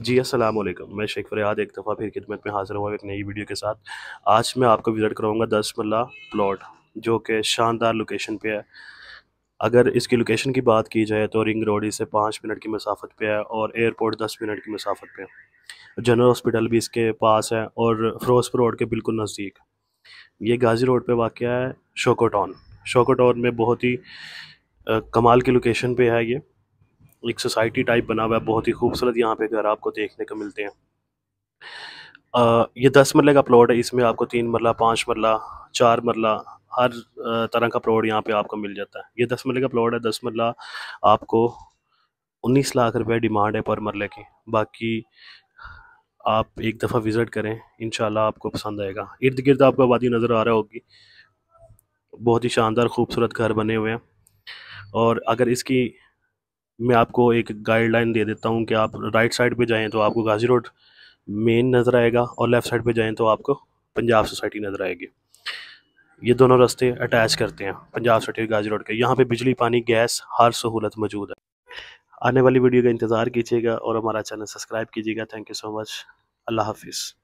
जी अस्सलाम वालेकुम मैं शेख फरियाद एक दफ़ा फिर खिदमत में हाज़िर हुआ एक नई वीडियो के साथ आज मैं आपको विज़िट करूँगा दस मल्ला प्लॉट जो कि शानदार लोकेशन पे है अगर इसकी लोकेशन की बात की जाए तो रिंग रोड इसे पाँच मिनट की मसाफत पे है और एयरपोर्ट दस मिनट की मसाफत पे है जनरल हॉस्पिटल भी इसके पास है और फरोजपुर रोड के बिल्कुल नज़दीक ये गाजी रोड पर वाक़ है शोको टाउन शोको टाउन में बहुत ही कमाल की लोकेशन पर है ये एक सोसाइटी टाइप बना हुआ है बहुत ही खूबसूरत यहाँ पे घर आपको देखने को मिलते हैं आ, ये दस मरले का प्लॉट है इसमें आपको तीन मरला पाँच मरला चार मरला हर तरह का प्लॉट यहाँ पे आपको मिल जाता है ये दस मरले का प्लॉट है दस मरला आपको उन्नीस लाख रुपए डिमांड है पर मरले की बाकी आप एक दफ़ा विज़िट करें इन आपको पसंद आएगा इर्द गिर्द आपको आबादी नज़र आ रहा होगी बहुत ही शानदार खूबसूरत घर बने हुए हैं और अगर इसकी मैं आपको एक गाइडलाइन दे देता हूँ कि आप राइट साइड पे जाएँ तो आपको गाजी रोड मेन नज़र आएगा और लेफ़्ट साइड पे जाएँ तो आपको पंजाब सोसाइटी नज़र आएगी ये दोनों रास्ते अटैच करते हैं पंजाब सोसाइटी गाजी रोड के यहाँ पे बिजली पानी गैस हर सहूलत मौजूद है आने वाली वीडियो का इंतज़ार कीजिएगा और हमारा चैनल सब्सक्राइब कीजिएगा थैंक यू सो मच अल्लाह हाफिज़